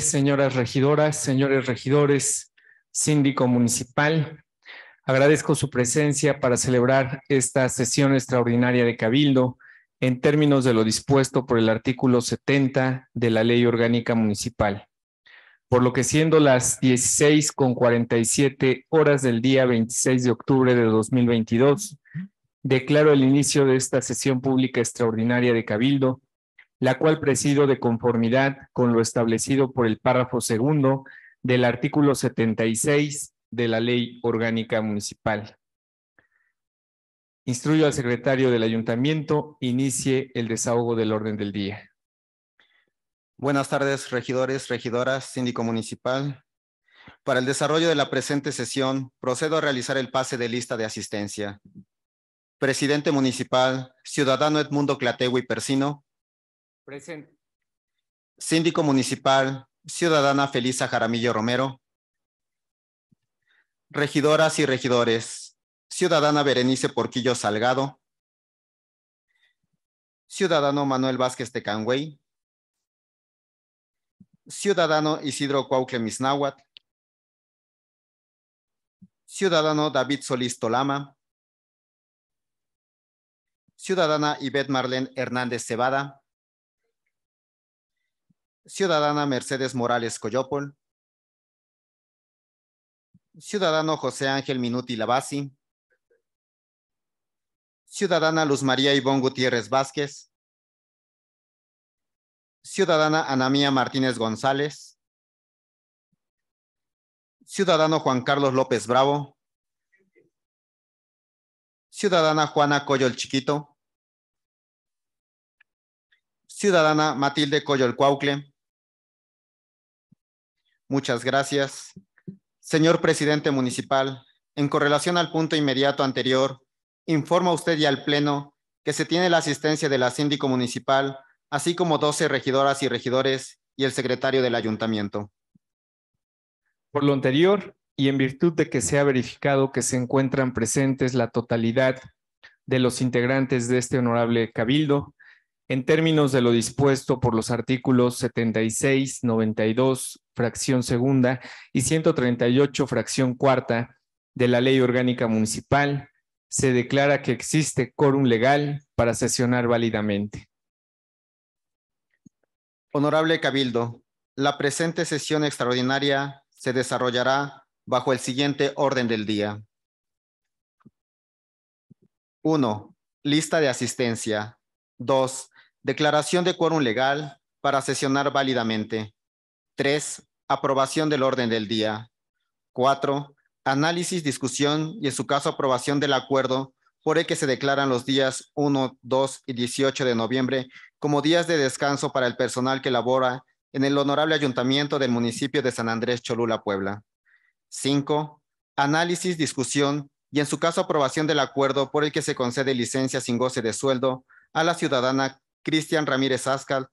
señoras regidoras, señores regidores, síndico municipal. Agradezco su presencia para celebrar esta sesión extraordinaria de Cabildo en términos de lo dispuesto por el artículo 70 de la Ley Orgánica Municipal. Por lo que siendo las 16 con 47 horas del día 26 de octubre de 2022, declaro el inicio de esta sesión pública extraordinaria de Cabildo la cual presido de conformidad con lo establecido por el párrafo segundo del artículo 76 de la Ley Orgánica Municipal. Instruyo al secretario del ayuntamiento, inicie el desahogo del orden del día. Buenas tardes, regidores, regidoras, síndico municipal. Para el desarrollo de la presente sesión, procedo a realizar el pase de lista de asistencia. Presidente municipal, ciudadano Edmundo Clategui Persino, Presente. Síndico Municipal, ciudadana Felisa Jaramillo Romero. Regidoras y regidores, ciudadana Berenice Porquillo Salgado. Ciudadano Manuel Vázquez Tecanguey. Ciudadano Isidro Cuauhtémiz Misnahuatl. Ciudadano David Solís Tolama. Ciudadana Ivette Marlene Hernández Cebada. Ciudadana Mercedes Morales Coyopol. Ciudadano José Ángel Minuti Labasi. Ciudadana Luz María Ivón Gutiérrez Vázquez. Ciudadana Anamía Martínez González. Ciudadano Juan Carlos López Bravo. Ciudadana Juana Coyol Chiquito. Ciudadana Matilde Coyol Cuaucle. Muchas gracias. Señor presidente municipal, en correlación al punto inmediato anterior, informa usted y al Pleno que se tiene la asistencia de la síndico municipal, así como 12 regidoras y regidores y el secretario del ayuntamiento. Por lo anterior, y en virtud de que se ha verificado que se encuentran presentes la totalidad de los integrantes de este honorable cabildo, en términos de lo dispuesto por los artículos 76, 92, fracción segunda y 138, fracción cuarta de la Ley Orgánica Municipal, se declara que existe quórum legal para sesionar válidamente. Honorable Cabildo, la presente sesión extraordinaria se desarrollará bajo el siguiente orden del día. 1. Lista de asistencia. 2. Declaración de quórum legal para sesionar válidamente. 3. Aprobación del orden del día. 4. Análisis, discusión y en su caso aprobación del acuerdo por el que se declaran los días 1, 2 y 18 de noviembre como días de descanso para el personal que labora en el Honorable Ayuntamiento del municipio de San Andrés Cholula, Puebla. 5. Análisis, discusión y en su caso aprobación del acuerdo por el que se concede licencia sin goce de sueldo a la ciudadana Cristian Ramírez Ascal,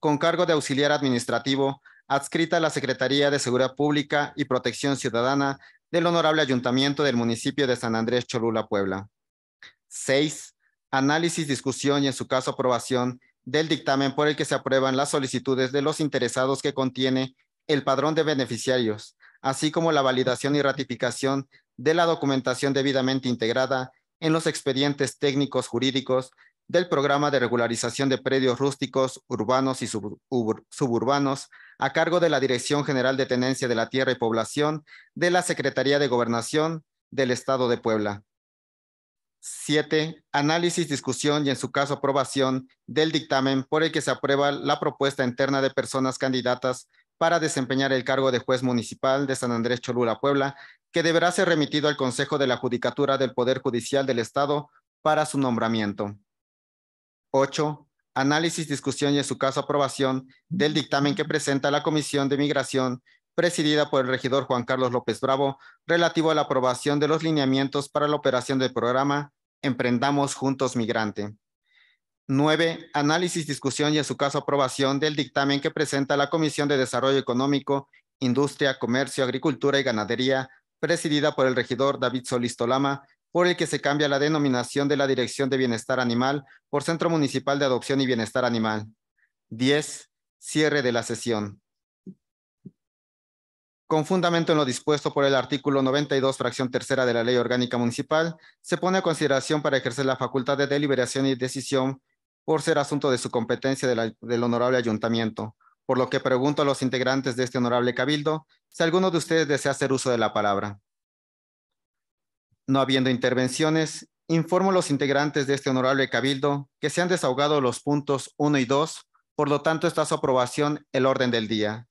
con cargo de auxiliar administrativo, adscrita a la Secretaría de Seguridad Pública y Protección Ciudadana del Honorable Ayuntamiento del municipio de San Andrés Cholula, Puebla. 6. Análisis, discusión y en su caso aprobación del dictamen por el que se aprueban las solicitudes de los interesados que contiene el padrón de beneficiarios, así como la validación y ratificación de la documentación debidamente integrada en los expedientes técnicos jurídicos del programa de regularización de predios rústicos, urbanos y suburbanos a cargo de la Dirección General de Tenencia de la Tierra y Población de la Secretaría de Gobernación del Estado de Puebla. 7. Análisis, discusión y en su caso aprobación del dictamen por el que se aprueba la propuesta interna de personas candidatas para desempeñar el cargo de juez municipal de San Andrés Cholula, Puebla, que deberá ser remitido al Consejo de la Judicatura del Poder Judicial del Estado para su nombramiento. 8. Análisis, discusión y en su caso aprobación del dictamen que presenta la Comisión de Migración presidida por el regidor Juan Carlos López Bravo, relativo a la aprobación de los lineamientos para la operación del programa Emprendamos Juntos Migrante. 9. Análisis, discusión y en su caso aprobación del dictamen que presenta la Comisión de Desarrollo Económico, Industria, Comercio, Agricultura y Ganadería, presidida por el regidor David Solistolama por el que se cambia la denominación de la Dirección de Bienestar Animal por Centro Municipal de Adopción y Bienestar Animal. 10. Cierre de la sesión. Con fundamento en lo dispuesto por el artículo 92, fracción tercera de la Ley Orgánica Municipal, se pone a consideración para ejercer la facultad de deliberación y decisión por ser asunto de su competencia del honorable ayuntamiento, por lo que pregunto a los integrantes de este honorable cabildo si alguno de ustedes desea hacer uso de la palabra. No habiendo intervenciones, informo a los integrantes de este honorable cabildo que se han desahogado los puntos 1 y 2, por lo tanto está su aprobación el orden del día.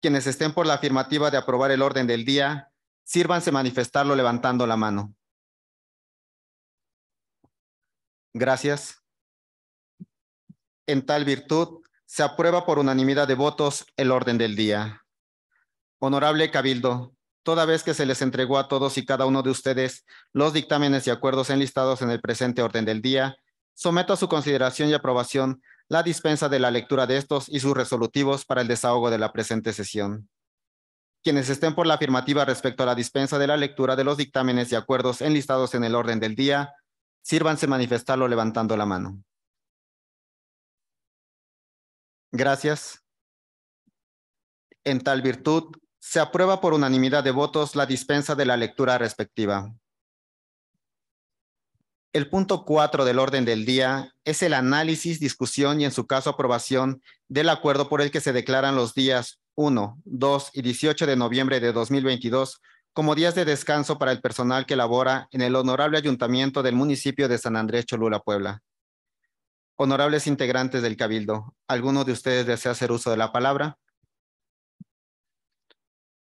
Quienes estén por la afirmativa de aprobar el orden del día, sírvanse manifestarlo levantando la mano. Gracias. En tal virtud, se aprueba por unanimidad de votos el orden del día. Honorable Cabildo, toda vez que se les entregó a todos y cada uno de ustedes los dictámenes y acuerdos enlistados en el presente orden del día, someto a su consideración y aprobación la dispensa de la lectura de estos y sus resolutivos para el desahogo de la presente sesión. Quienes estén por la afirmativa respecto a la dispensa de la lectura de los dictámenes y acuerdos enlistados en el orden del día, sírvanse manifestarlo levantando la mano. Gracias. En tal virtud, se aprueba por unanimidad de votos la dispensa de la lectura respectiva. El punto 4 del orden del día es el análisis, discusión y en su caso aprobación del acuerdo por el que se declaran los días 1, 2 y 18 de noviembre de 2022 como días de descanso para el personal que labora en el honorable ayuntamiento del municipio de San Andrés Cholula, Puebla. Honorables integrantes del Cabildo, ¿alguno de ustedes desea hacer uso de la palabra?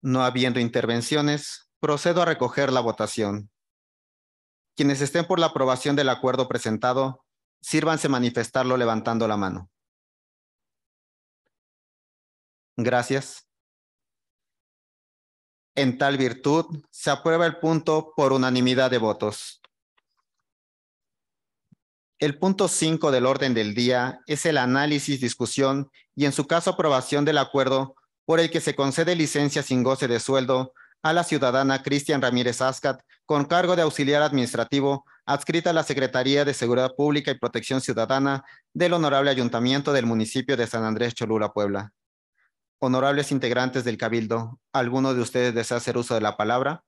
No habiendo intervenciones, procedo a recoger la votación. Quienes estén por la aprobación del acuerdo presentado, sírvanse manifestarlo levantando la mano. Gracias. En tal virtud, se aprueba el punto por unanimidad de votos. El punto 5 del orden del día es el análisis, discusión y en su caso aprobación del acuerdo por el que se concede licencia sin goce de sueldo a la ciudadana Cristian Ramírez Ascat con cargo de auxiliar administrativo adscrita a la Secretaría de Seguridad Pública y Protección Ciudadana del Honorable Ayuntamiento del municipio de San Andrés Cholula, Puebla. Honorables integrantes del Cabildo, ¿alguno de ustedes desea hacer uso de la palabra?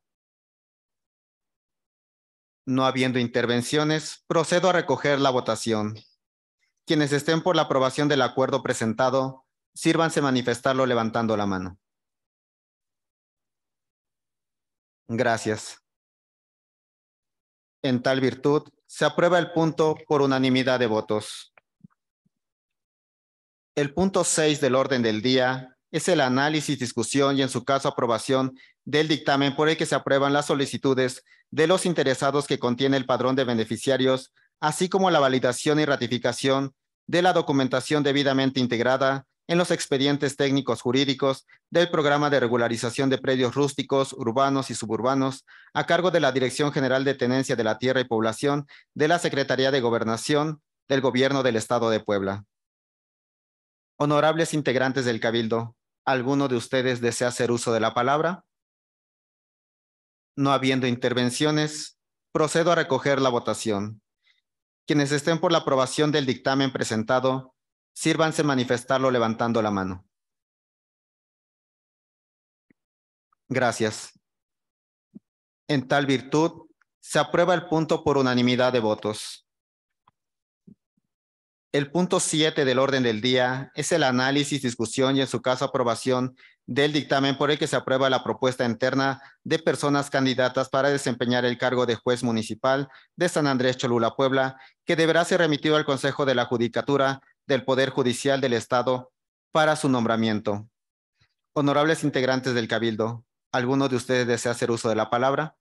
No habiendo intervenciones, procedo a recoger la votación. Quienes estén por la aprobación del acuerdo presentado, sírvanse manifestarlo levantando la mano. Gracias. En tal virtud, se aprueba el punto por unanimidad de votos. El punto 6 del orden del día es el análisis, discusión y en su caso aprobación del dictamen por el que se aprueban las solicitudes de los interesados que contiene el padrón de beneficiarios, así como la validación y ratificación de la documentación debidamente integrada en los expedientes técnicos jurídicos del Programa de Regularización de Predios Rústicos, Urbanos y Suburbanos, a cargo de la Dirección General de Tenencia de la Tierra y Población de la Secretaría de Gobernación del Gobierno del Estado de Puebla. Honorables integrantes del Cabildo, ¿alguno de ustedes desea hacer uso de la palabra? No habiendo intervenciones, procedo a recoger la votación. Quienes estén por la aprobación del dictamen presentado, Sírvanse manifestarlo levantando la mano. Gracias. En tal virtud, se aprueba el punto por unanimidad de votos. El punto 7 del orden del día es el análisis, discusión y en su caso aprobación del dictamen por el que se aprueba la propuesta interna de personas candidatas para desempeñar el cargo de juez municipal de San Andrés Cholula, Puebla, que deberá ser remitido al Consejo de la Judicatura del Poder Judicial del Estado para su nombramiento. Honorables integrantes del Cabildo, ¿alguno de ustedes desea hacer uso de la palabra?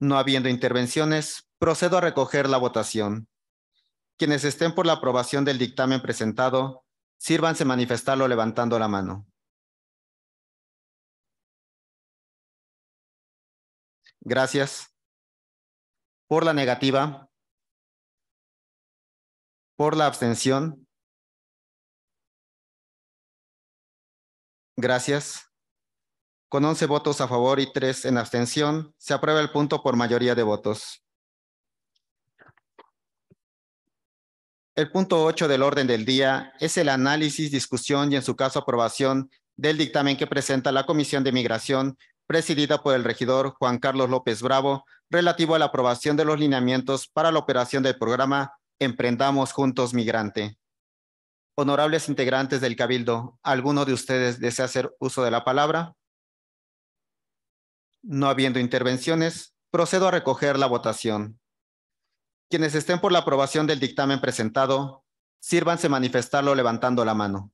No habiendo intervenciones, procedo a recoger la votación. Quienes estén por la aprobación del dictamen presentado, sírvanse manifestarlo levantando la mano. Gracias. Por la negativa, por la abstención. Gracias. Con 11 votos a favor y 3 en abstención, se aprueba el punto por mayoría de votos. El punto 8 del orden del día es el análisis, discusión y en su caso aprobación del dictamen que presenta la Comisión de Migración presidida por el regidor Juan Carlos López Bravo relativo a la aprobación de los lineamientos para la operación del programa Emprendamos juntos migrante. Honorables integrantes del Cabildo, ¿alguno de ustedes desea hacer uso de la palabra? No habiendo intervenciones, procedo a recoger la votación. Quienes estén por la aprobación del dictamen presentado, sírvanse manifestarlo levantando la mano.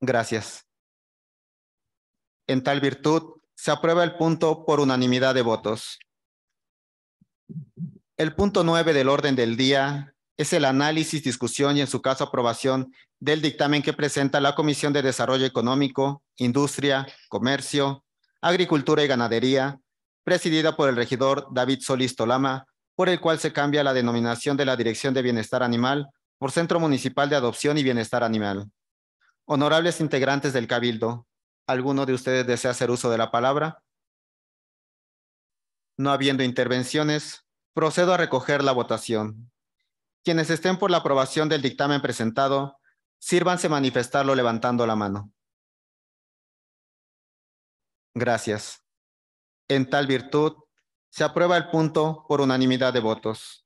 Gracias. En tal virtud, se aprueba el punto por unanimidad de votos. El punto nueve del orden del día es el análisis, discusión y en su caso aprobación del dictamen que presenta la Comisión de Desarrollo Económico, Industria, Comercio, Agricultura y Ganadería, presidida por el regidor David Solís Tolama, por el cual se cambia la denominación de la Dirección de Bienestar Animal por Centro Municipal de Adopción y Bienestar Animal. Honorables integrantes del Cabildo, ¿alguno de ustedes desea hacer uso de la palabra? No habiendo intervenciones, Procedo a recoger la votación. Quienes estén por la aprobación del dictamen presentado, sírvanse manifestarlo levantando la mano. Gracias. En tal virtud, se aprueba el punto por unanimidad de votos.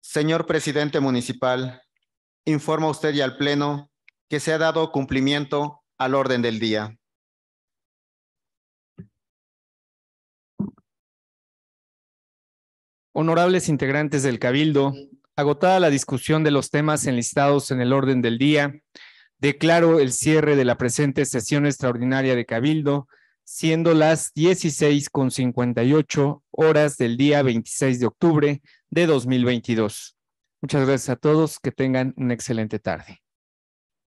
Señor presidente municipal, informa usted y al Pleno que se ha dado cumplimiento al orden del día. Honorables integrantes del Cabildo, agotada la discusión de los temas enlistados en el orden del día, declaro el cierre de la presente sesión extraordinaria de Cabildo, siendo las 16.58 horas del día 26 de octubre de 2022. Muchas gracias a todos, que tengan una excelente tarde.